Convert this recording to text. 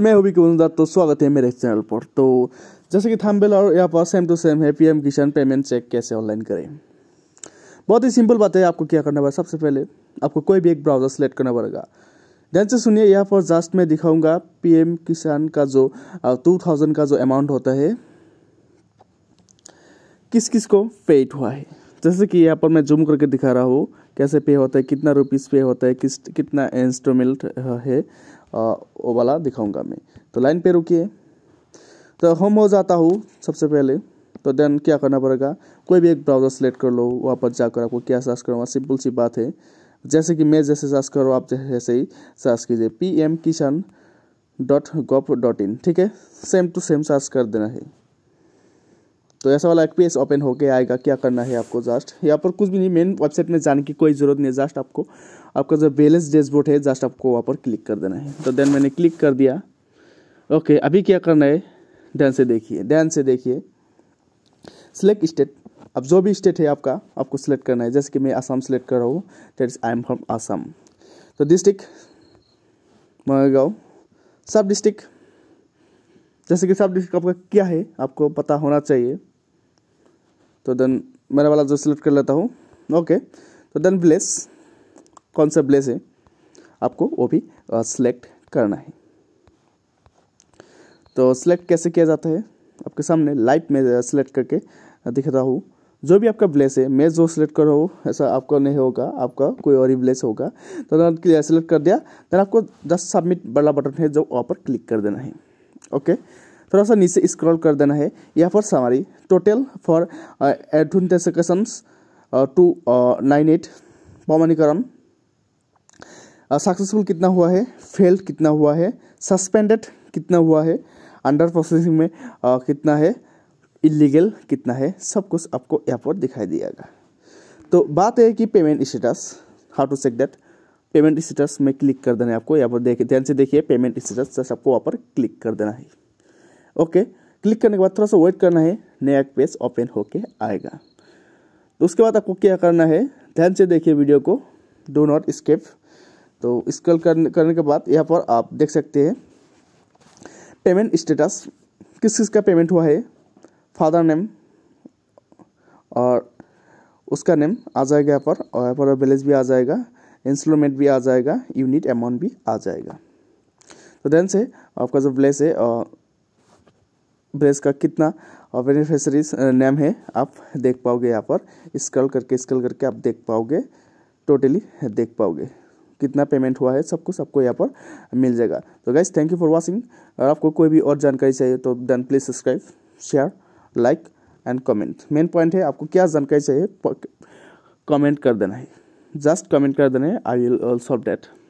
मैं हूँ कवरुण दत्त तो स्वागत है मेरे चैनल पर तो जैसे कि थम्बेल और यहाँ पर सेम टू सेम है पीएम किसान पेमेंट चेक कैसे ऑनलाइन करें बहुत ही सिंपल बात है आपको क्या करना पड़ेगा सबसे पहले आपको कोई भी एक ब्राउज़र सेलेक्ट करना पड़ेगा ध्यान से सुनिए यहाँ पर जस्ट मैं दिखाऊंगा पीएम किसान का जो टू थाउजेंड का जो अमाउंट होता है किस किस को पेड हुआ है जैसे कि यहाँ पर मैं जूम करके दिखा रहा हूँ कैसे पे होता है कितना रुपीस पे होता है किस कितना इंस्टॉलमेंट है वो वाला दिखाऊंगा मैं तो लाइन पे रुकिए तो होम हो जाता हूँ सबसे पहले तो देन क्या करना पड़ेगा कोई भी एक ब्राउज़र सेलेक्ट कर लो वापस जाकर आपको क्या सर्च करूँगा सिंपल सी बात है जैसे कि मैं जैसे सर्च करूँ आप जैसे ही सर्च कीजिए P M Kisan dot gov dot in ठीक है सेम टू सेम सर्च कर देना है तो ऐसा वाला एक पेज ओपन होके आएगा क्या करना है आपको जस्ट यहाँ पर कुछ भी नहीं मेन वेबसाइट में जाने की कोई ज़रूरत नहीं है जस्ट आपको आपका जो बैलेंस डैशबोर्ड है जस्ट आपको वहाँ पर क्लिक कर देना है तो देन मैंने क्लिक कर दिया ओके अभी क्या करना है ध्यान से देखिए ध्यान से देखिए सिलेक्ट स्टेट अब जो भी स्टेट है आपका आपको सिलेक्ट करना है जैसे कि मैं आसाम सेलेक्ट कर रहा हूँ that is I am from Assam तो डिस्ट्रिक्ट मगाव सब डिस्ट्रिक्ट जैसे कि सब डिस्ट्रिक्ट आपका क्या है आपको पता होना चाहिए तो देन मैंने वाला जो सिलेक्ट कर लेता हूँ ओके तो देन ब्लेस कौन सा ब्लेस है आपको वो भी सिलेक्ट करना है तो सिलेक्ट कैसे किया जाता है आपके सामने लाइट में सिलेक्ट करके दिख रहा हूँ जो भी आपका ब्लेस है मैं जो सिलेक्ट कर रहा हूँ ऐसा आपका नहीं होगा आपका कोई और ही ब्लेस होगा तो सिलेक्ट कर दिया देन आपको जस्ट सबमिट बड़ा बटन है जो वहाँ पर क्लिक कर देना है ओके थोड़ा सा नीचे स्क्रॉल कर देना है यहाँ पर सामारी टोटल फॉर एडवेंटिकशंस टू नाइन एट प्रमाणीकरण सक्सेसफुल uh, कितना हुआ है फेल्ड कितना हुआ है सस्पेंडेड कितना हुआ है अंडर प्रोसेसिंग में आ, uh, कितना है इलीगल कितना है सब कुछ आपको यहाँ पर दिखाई दिएगा तो बात है कि payment status how to check that payment status में क्लिक कर देना है आपको यहाँ पर देखिए ध्यान से देखिए पेमेंट स्टेटस सबको वहाँ पर क्लिक कर देना है ओके क्लिक करने के बाद थोड़ा सा वेट करना है नया पेज ओपन होके आएगा तो उसके बाद आपको क्या करना है ध्यान से देखिए वीडियो को डो नॉट स्केप तो स्क्रॉल करने करने के बाद यहाँ पर आप देख सकते हैं पेमेंट स्टेटस किस किस का पेमेंट हुआ है फादर नेम और उसका नेम आ जाएगा यहाँ पर और यहाँ पर बैलेंस भी आ जाएगा इंस्टॉलमेंट भी आ जाएगा यूनिट अमाउंट भी आ जाएगा तो ध्यान से आपका जो बैलेंस है ब्रेस का कितना और बेनिफिशरीज नेम है आप देख पाओगे यहाँ पर स्क्रॉल करके स्क्रॉल करके आप देख पाओगे टोटली देख पाओगे कितना पेमेंट हुआ है सब कुछ आपको यहाँ पर मिल जाएगा तो guys thank you for watching और आपको कोई भी और जानकारी चाहिए तो then please subscribe share like and comment main point है आपको क्या जानकारी चाहिए कमेंट कर देना है जस्ट कमेंट कर देना है आई विल सॉल्व डैट